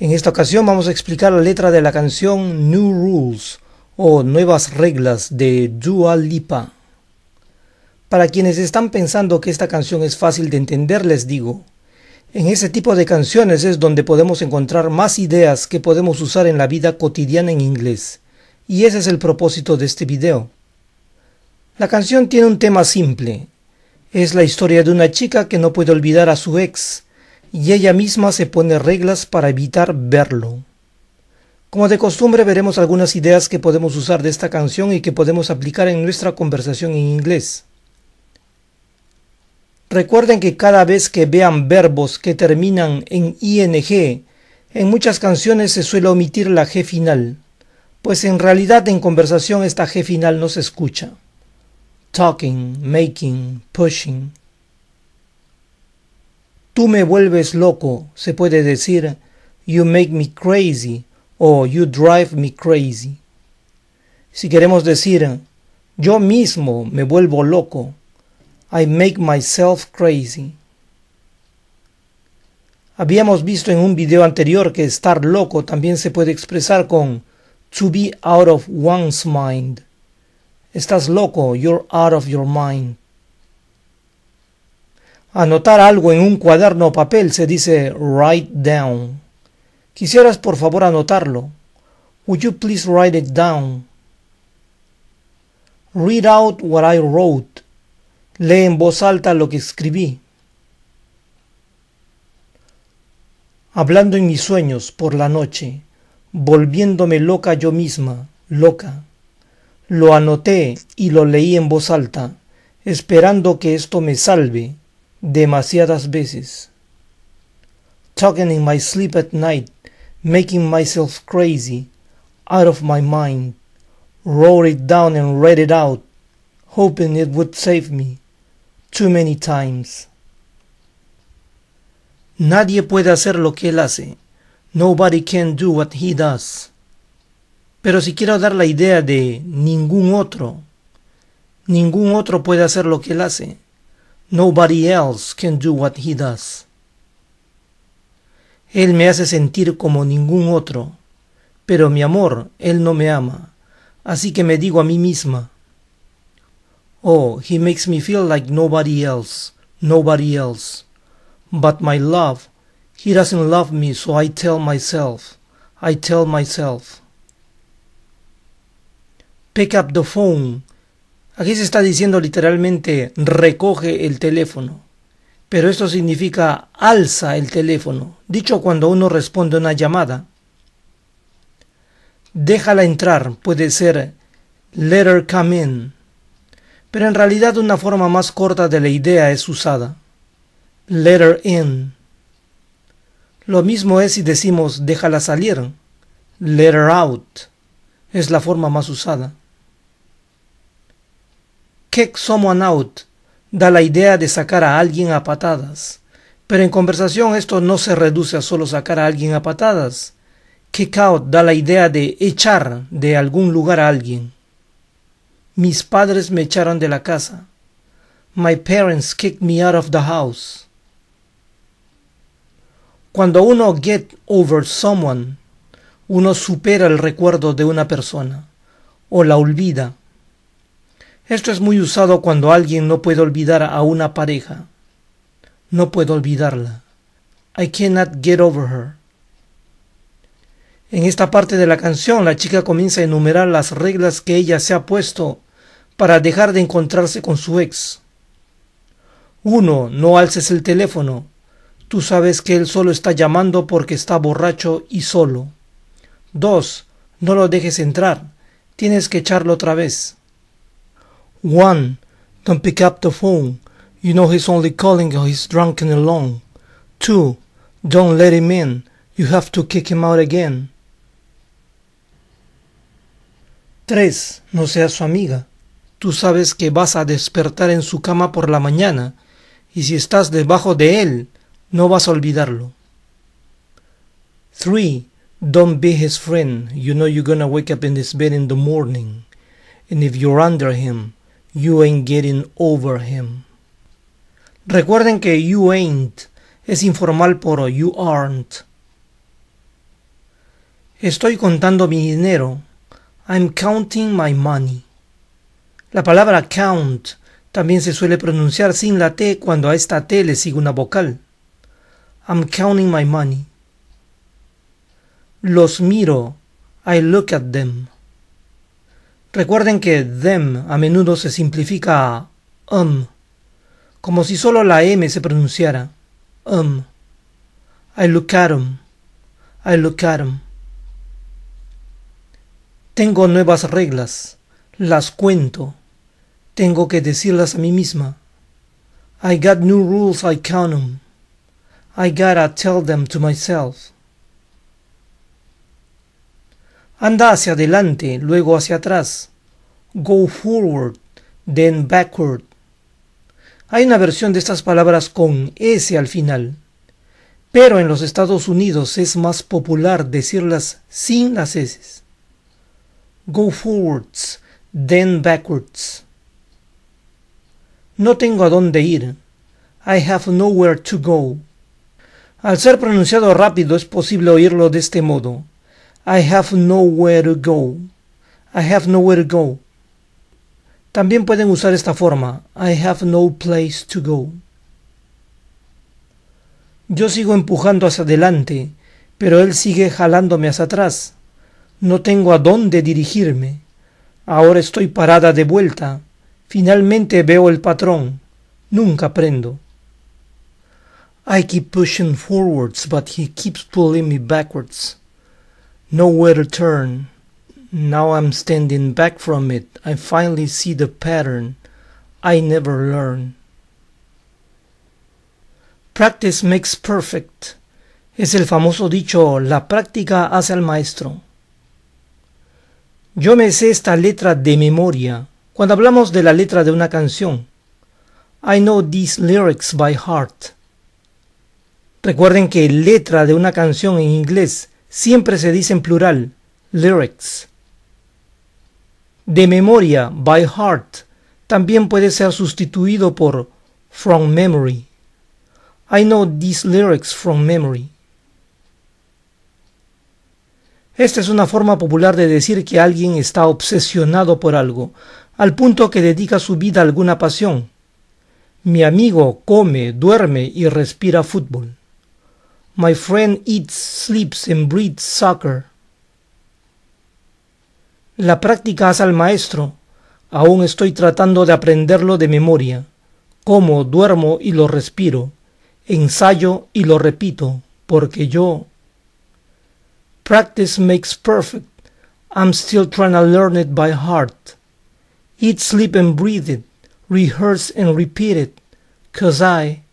En esta ocasión vamos a explicar la letra de la canción New Rules o Nuevas Reglas de Dua Lipa. Para quienes están pensando que esta canción es fácil de entender, les digo, en ese tipo de canciones es donde podemos encontrar más ideas que podemos usar en la vida cotidiana en inglés, y ese es el propósito de este video. La canción tiene un tema simple, es la historia de una chica que no puede olvidar a su ex, y ella misma se pone reglas para evitar verlo. Como de costumbre veremos algunas ideas que podemos usar de esta canción y que podemos aplicar en nuestra conversación en inglés. Recuerden que cada vez que vean verbos que terminan en ing, en muchas canciones se suele omitir la g final, pues en realidad en conversación esta g final no se escucha. Talking, making, pushing, Tú me vuelves loco, se puede decir You make me crazy o You drive me crazy. Si queremos decir Yo mismo me vuelvo loco, I make myself crazy. Habíamos visto en un video anterior que estar loco también se puede expresar con to be out of one's mind. Estás loco, you're out of your mind. Anotar algo en un cuaderno o papel se dice write down. Quisieras por favor anotarlo. Would you please write it down? Read out what I wrote. Lee en voz alta lo que escribí. Hablando en mis sueños por la noche, volviéndome loca yo misma, loca. Lo anoté y lo leí en voz alta, esperando que esto me salve demasiadas veces. Talking in my sleep at night, making myself crazy, out of my mind. Wrote it down and read it out, hoping it would save me. Too many times. Nadie puede hacer lo que él hace. Nobody can do what he does. Pero si quiero dar la idea de ningún otro, ningún otro puede hacer lo que él hace. Nobody else can do what he does. Él me hace sentir como ningún otro, pero mi amor, él no me ama, así que me digo a mí misma. Oh, he makes me feel like nobody else, nobody else. But my love, he doesn't love me, so I tell myself, I tell myself. Pick up the phone Aquí se está diciendo literalmente recoge el teléfono, pero esto significa alza el teléfono, dicho cuando uno responde una llamada. Déjala entrar puede ser let her come in, pero en realidad una forma más corta de la idea es usada. Let her in. Lo mismo es si decimos déjala salir. Let her out. Es la forma más usada. Kick Someone out da la idea de sacar a alguien a patadas, pero en conversación esto no se reduce a solo sacar a alguien a patadas. Kick out da la idea de echar de algún lugar a alguien. Mis padres me echaron de la casa. My parents kicked me out of the house. Cuando uno get over someone, uno supera el recuerdo de una persona o la olvida esto es muy usado cuando alguien no puede olvidar a una pareja. No puedo olvidarla. I cannot get over her. En esta parte de la canción, la chica comienza a enumerar las reglas que ella se ha puesto para dejar de encontrarse con su ex. 1. No alces el teléfono. Tú sabes que él solo está llamando porque está borracho y solo. 2. No lo dejes entrar. Tienes que echarlo otra vez. 1. Don't pick up the phone. You know he's only calling or he's drunk and alone. 2. Don't let him in. You have to kick him out again. 3. No seas su amiga. Tú sabes que vas a despertar en su cama por la mañana y si estás debajo de él, no vas a olvidarlo. 3. Don't be his friend. You know you're gonna wake up in his bed in the morning. And if you're under him, You Ain't Getting Over Him. Recuerden que You Ain't es informal por You Aren't. Estoy contando mi dinero. I'm counting my money. La palabra count también se suele pronunciar sin la T cuando a esta T le sigue una vocal. I'm counting my money. Los miro. I look at them. Recuerden que them a menudo se simplifica a um, como si solo la M se pronunciara. Um. I look at them. Um. I look at them. Um. Tengo nuevas reglas. Las cuento. Tengo que decirlas a mí misma. I got new rules, I count them. I gotta tell them to myself. Anda hacia adelante, luego hacia atrás. Go forward, then backward. Hay una versión de estas palabras con S al final, pero en los Estados Unidos es más popular decirlas sin las S. Go forwards, then backwards. No tengo a dónde ir. I have nowhere to go. Al ser pronunciado rápido es posible oírlo de este modo. I have nowhere to go. I have nowhere to go. También pueden usar esta forma. I have no place to go. Yo sigo empujando hacia adelante, pero él sigue jalándome hacia atrás. No tengo a dónde dirigirme. Ahora estoy parada de vuelta. Finalmente veo el patrón. Nunca aprendo. I keep pushing forwards, but he keeps pulling me backwards. Nowhere to turn. Now I'm standing back from it. I finally see the pattern. I never learn. Practice makes perfect. Es el famoso dicho, la práctica hace al maestro. Yo me sé esta letra de memoria cuando hablamos de la letra de una canción. I know these lyrics by heart. Recuerden que letra de una canción en inglés siempre se dice en plural, lyrics. De memoria, by heart, también puede ser sustituido por from memory. I know these lyrics from memory. Esta es una forma popular de decir que alguien está obsesionado por algo, al punto que dedica su vida a alguna pasión. Mi amigo come, duerme y respira fútbol. My friend eats, sleeps and breathes soccer. La práctica hace al maestro. Aún estoy tratando de aprenderlo de memoria. Como, duermo y lo respiro. Ensayo y lo repito, porque yo. Practice makes perfect. I'm still trying to learn it by heart. Eat, sleep, and breathe it. Rehearse and repeat it. Cause I.